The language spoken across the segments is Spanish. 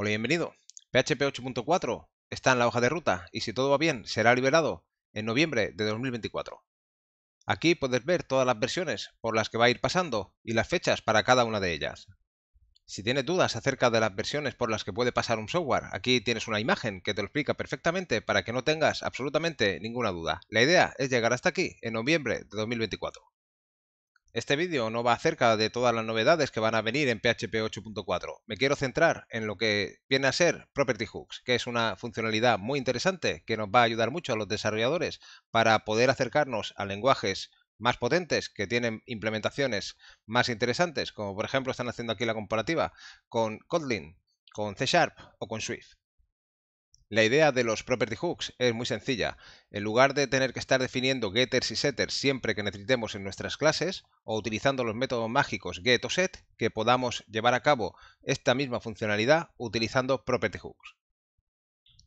Hola y bienvenido. PHP 8.4 está en la hoja de ruta y si todo va bien será liberado en noviembre de 2024. Aquí puedes ver todas las versiones por las que va a ir pasando y las fechas para cada una de ellas. Si tienes dudas acerca de las versiones por las que puede pasar un software, aquí tienes una imagen que te lo explica perfectamente para que no tengas absolutamente ninguna duda. La idea es llegar hasta aquí en noviembre de 2024. Este vídeo no va acerca de todas las novedades que van a venir en PHP 8.4. Me quiero centrar en lo que viene a ser Property Hooks, que es una funcionalidad muy interesante que nos va a ayudar mucho a los desarrolladores para poder acercarnos a lenguajes más potentes, que tienen implementaciones más interesantes, como por ejemplo están haciendo aquí la comparativa con Kotlin, con C Sharp o con Swift. La idea de los property hooks es muy sencilla. En lugar de tener que estar definiendo getters y setters siempre que necesitemos en nuestras clases, o utilizando los métodos mágicos get o set, que podamos llevar a cabo esta misma funcionalidad utilizando property hooks.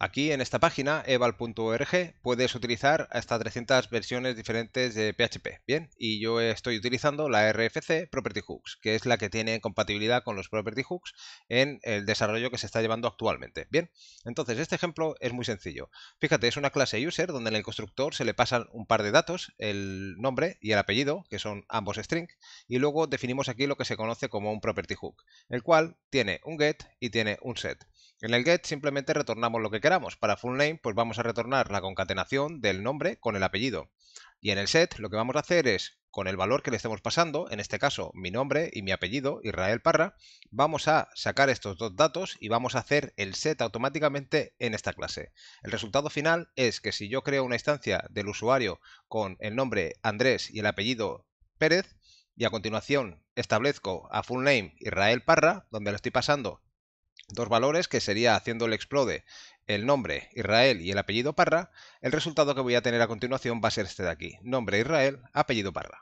Aquí en esta página, eval.org, puedes utilizar hasta 300 versiones diferentes de PHP. Bien, y yo estoy utilizando la RFC Property Hooks, que es la que tiene compatibilidad con los Property Hooks en el desarrollo que se está llevando actualmente. Bien, entonces este ejemplo es muy sencillo. Fíjate, es una clase user donde en el constructor se le pasan un par de datos, el nombre y el apellido, que son ambos string, y luego definimos aquí lo que se conoce como un Property Hook, el cual tiene un get y tiene un set. En el get simplemente retornamos lo que queramos. Para full name, pues vamos a retornar la concatenación del nombre con el apellido. Y en el set lo que vamos a hacer es, con el valor que le estemos pasando, en este caso mi nombre y mi apellido, Israel Parra, vamos a sacar estos dos datos y vamos a hacer el set automáticamente en esta clase. El resultado final es que si yo creo una instancia del usuario con el nombre Andrés y el apellido Pérez, y a continuación establezco a full name Israel Parra, donde lo estoy pasando dos valores que sería haciendo el explode el nombre Israel y el apellido Parra, el resultado que voy a tener a continuación va a ser este de aquí, nombre Israel, apellido Parra.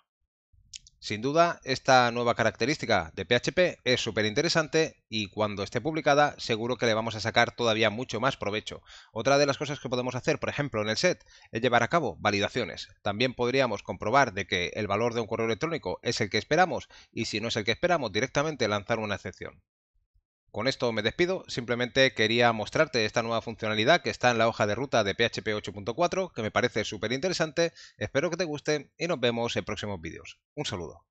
Sin duda, esta nueva característica de PHP es súper interesante y cuando esté publicada seguro que le vamos a sacar todavía mucho más provecho. Otra de las cosas que podemos hacer, por ejemplo, en el set, es llevar a cabo validaciones. También podríamos comprobar de que el valor de un correo electrónico es el que esperamos y si no es el que esperamos, directamente lanzar una excepción. Con esto me despido, simplemente quería mostrarte esta nueva funcionalidad que está en la hoja de ruta de PHP 8.4, que me parece súper interesante, espero que te guste y nos vemos en próximos vídeos. Un saludo.